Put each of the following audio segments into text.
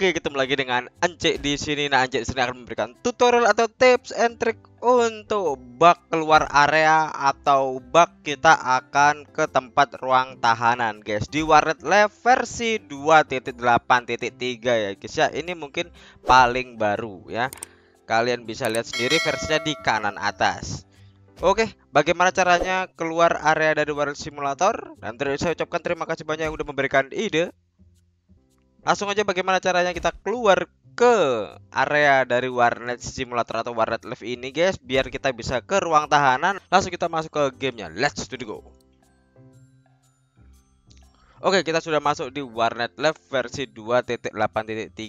Oke, ketemu lagi dengan Ance di sini. Nah, Ance di sini akan memberikan tutorial atau tips and trick untuk bak keluar area atau bak kita akan ke tempat ruang tahanan, guys. Di Warnet Lab versi 2.8.3 ya, guys ya. Ini mungkin paling baru ya. Kalian bisa lihat sendiri versinya di kanan atas. Oke, bagaimana caranya keluar area dari Warnet Simulator? Dan terus saya ucapkan terima kasih banyak yang sudah memberikan ide langsung aja bagaimana caranya kita keluar ke area dari warnet simulator atau warnet live ini guys biar kita bisa ke ruang tahanan langsung kita masuk ke gamenya let's to the go Oke, kita sudah masuk di warnet live versi 2.8.3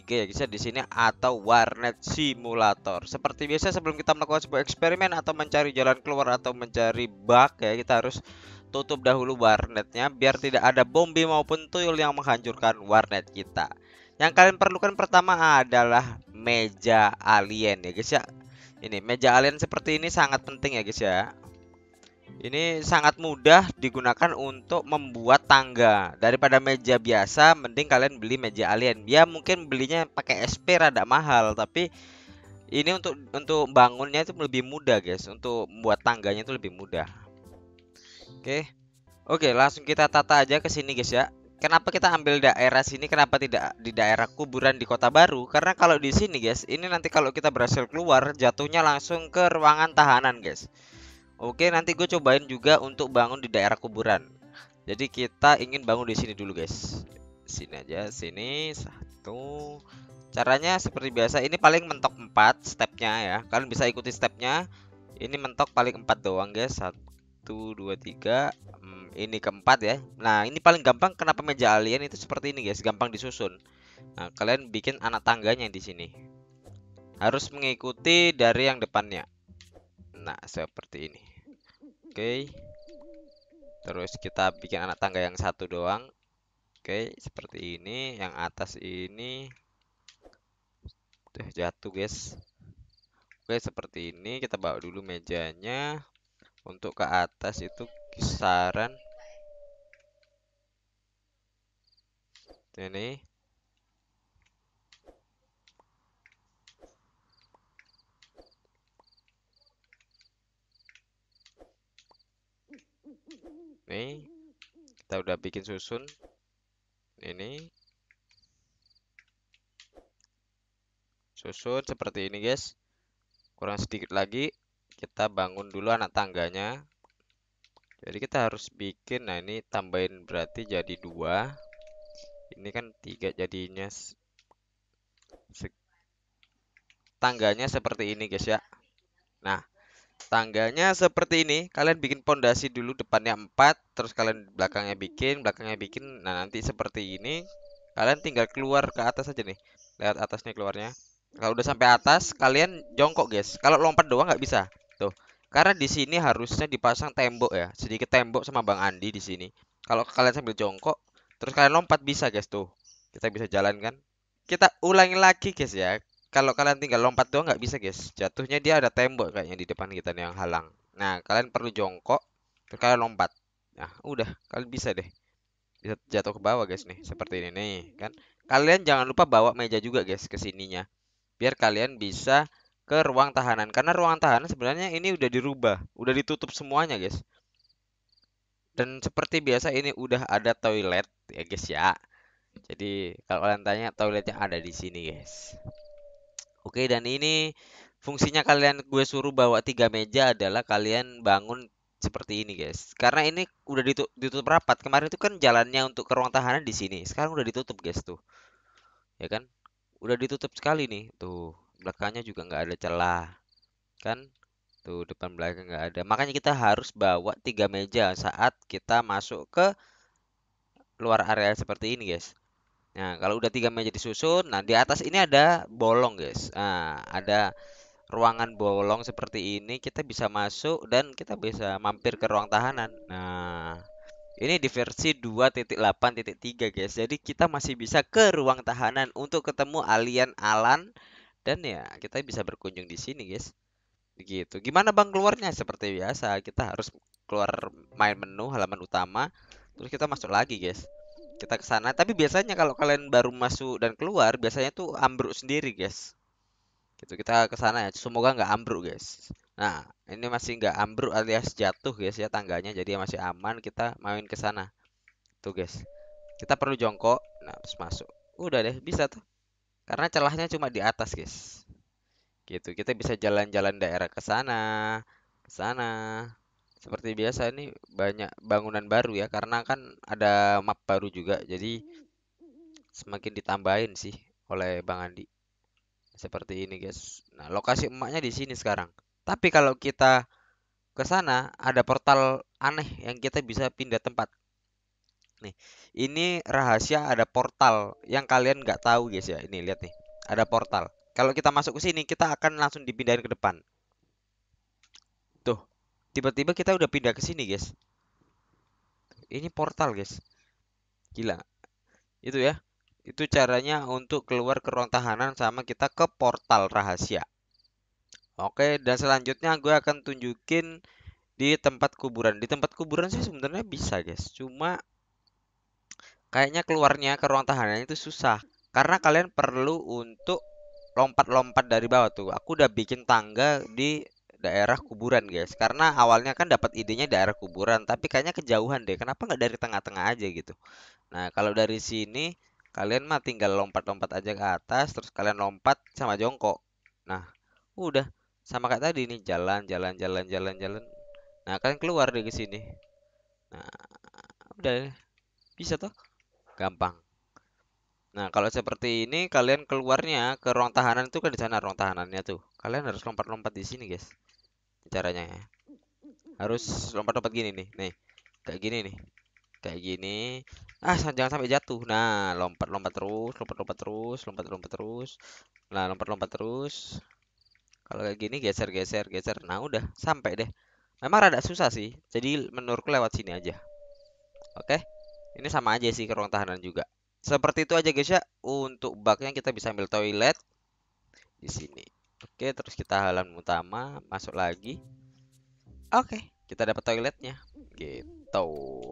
ya guys ya, di sini atau warnet simulator. Seperti biasa sebelum kita melakukan sebuah eksperimen atau mencari jalan keluar atau mencari bug ya, kita harus tutup dahulu warnetnya biar tidak ada bombi maupun tuyul yang menghancurkan warnet kita. Yang kalian perlukan pertama adalah meja alien ya guys ya. Ini meja alien seperti ini sangat penting ya guys ya. Ini sangat mudah digunakan untuk membuat tangga. Daripada meja biasa mending kalian beli meja alien. Ya mungkin belinya pakai SP rada mahal tapi ini untuk untuk bangunnya itu lebih mudah guys. Untuk membuat tangganya itu lebih mudah. Oke. Oke, langsung kita tata aja ke sini guys ya. Kenapa kita ambil daerah sini? Kenapa tidak di daerah kuburan di Kota Baru? Karena kalau di sini guys, ini nanti kalau kita berhasil keluar jatuhnya langsung ke ruangan tahanan guys. Oke, nanti gue cobain juga untuk bangun di daerah kuburan. Jadi kita ingin bangun di sini dulu guys. Sini aja, sini satu. Caranya seperti biasa, ini paling mentok 4 stepnya ya. Kalian bisa ikuti stepnya. Ini mentok paling 4 doang guys. Satu satu dua tiga hmm, ini keempat ya nah ini paling gampang kenapa meja alien itu seperti ini guys gampang disusun nah kalian bikin anak tangganya di sini harus mengikuti dari yang depannya nah seperti ini oke okay. terus kita bikin anak tangga yang satu doang oke okay, seperti ini yang atas ini tuh jatuh guys Oke, seperti ini kita bawa dulu mejanya untuk ke atas itu kisaran ini ini kita udah bikin susun ini susun seperti ini guys kurang sedikit lagi kita bangun dulu anak tangganya jadi kita harus bikin nah ini tambahin berarti jadi dua ini kan tiga jadinya se tangganya seperti ini guys ya nah tangganya seperti ini kalian bikin pondasi dulu depannya empat, terus kalian belakangnya bikin belakangnya bikin nah nanti seperti ini kalian tinggal keluar ke atas aja nih lihat atasnya keluarnya kalau udah sampai atas kalian jongkok guys kalau lompat doang nggak bisa gitu. Karena di sini harusnya dipasang tembok ya, sedikit tembok sama Bang Andi di sini. Kalau kalian sambil jongkok, terus kalian lompat bisa, guys tuh. Kita bisa jalan kan? Kita ulangi lagi, guys ya. Kalau kalian tinggal lompat doang nggak bisa, guys. Jatuhnya dia ada tembok kayaknya di depan kita nih yang halang. Nah, kalian perlu jongkok, terus kalian lompat. Nah, udah, kalian bisa deh. Bisa jatuh ke bawah, guys nih, seperti ini nih, kan? Kalian jangan lupa bawa meja juga, guys, ke sininya. Biar kalian bisa ke ruang tahanan karena ruang tahanan sebenarnya ini udah dirubah, udah ditutup semuanya, guys. Dan seperti biasa ini udah ada toilet ya, guys ya. Jadi kalau kalian tanya toiletnya ada di sini, guys. Oke, dan ini fungsinya kalian gue suruh bawa tiga meja adalah kalian bangun seperti ini, guys. Karena ini udah ditutup, ditutup rapat. Kemarin itu kan jalannya untuk ke ruang tahanan di sini. Sekarang udah ditutup, guys tuh. Ya kan? Udah ditutup sekali nih, tuh belakangnya juga nggak ada celah kan tuh depan belakang nggak ada makanya kita harus bawa tiga meja saat kita masuk ke luar area seperti ini guys nah kalau udah tiga meja disusun nah di atas ini ada bolong guys nah ada ruangan bolong seperti ini kita bisa masuk dan kita bisa mampir ke ruang tahanan nah ini di versi 2.8.3 guys jadi kita masih bisa ke ruang tahanan untuk ketemu alien Alan dan ya kita bisa berkunjung di sini guys begitu gimana bang keluarnya seperti biasa kita harus keluar main menu halaman utama terus kita masuk lagi guys kita ke sana tapi biasanya kalau kalian baru masuk dan keluar biasanya tuh ambruk sendiri guys gitu kita ke sana ya semoga nggak ambruk guys nah ini masih nggak ambruk alias jatuh guys ya tangganya jadi ya masih aman kita main ke sana tuh guys kita perlu jongkok nah terus masuk udah deh bisa tuh karena celahnya cuma di atas, guys. Gitu, kita bisa jalan-jalan daerah ke sana, ke sana. Seperti biasa ini banyak bangunan baru ya karena kan ada map baru juga. Jadi semakin ditambahin sih oleh Bang Andi. Seperti ini, guys. Nah, lokasi emaknya di sini sekarang. Tapi kalau kita ke sana ada portal aneh yang kita bisa pindah tempat nih. Ini rahasia ada portal yang kalian nggak tahu guys ya. Ini lihat nih, ada portal. Kalau kita masuk ke sini kita akan langsung dipindahin ke depan. Tuh, tiba-tiba kita udah pindah ke sini guys. Ini portal guys. Gila. Itu ya. Itu caranya untuk keluar ke ruang tahanan sama kita ke portal rahasia. Oke, dan selanjutnya gue akan tunjukin di tempat kuburan. Di tempat kuburan sih sebenarnya bisa, guys. Cuma kayaknya keluarnya ke ruang tahanan itu susah karena kalian perlu untuk lompat-lompat dari bawah tuh aku udah bikin tangga di daerah kuburan guys karena awalnya kan dapat idenya daerah kuburan tapi kayaknya kejauhan deh kenapa nggak dari tengah-tengah aja gitu nah kalau dari sini kalian mah tinggal lompat-lompat aja ke atas terus kalian lompat sama jongkok nah udah sama kayak tadi nih jalan jalan jalan jalan jalan nah kalian keluar deh ke sini nah udah bisa toh gampang. Nah, kalau seperti ini kalian keluarnya ke ruang tahanan itu kan di sana ruang tahanannya tuh. Kalian harus lompat-lompat di sini, guys. Caranya ya. Harus lompat-lompat gini nih, nih. Kayak gini nih. Kayak gini. Ah, jangan sampai jatuh. Nah, lompat-lompat terus, lompat-lompat terus, lompat-lompat terus. Nah, lompat-lompat terus. Kalau kayak gini geser-geser, geser. Nah, udah sampai deh. Memang rada susah sih. Jadi menurutku lewat sini aja. Oke. Okay? Ini sama aja sih ke ruang tahanan juga. Seperti itu aja guys ya. Untuk baknya kita bisa ambil toilet di sini. Oke, terus kita halaman utama, masuk lagi. Oke, kita dapat toiletnya. Gitu.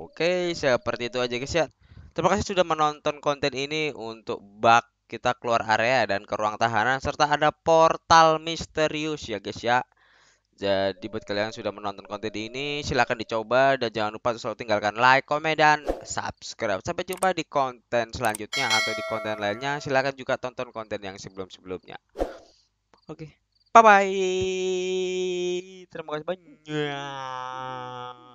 Oke, seperti itu aja guys ya. Terima kasih sudah menonton konten ini untuk bug kita keluar area dan ke ruang tahanan serta ada portal misterius ya guys ya. Jadi buat kalian yang sudah menonton konten ini, silahkan dicoba dan jangan lupa selalu tinggalkan like, komen, dan subscribe. Sampai jumpa di konten selanjutnya atau di konten lainnya. Silahkan juga tonton konten yang sebelum-sebelumnya. Oke, okay. bye-bye. Terima kasih banyak.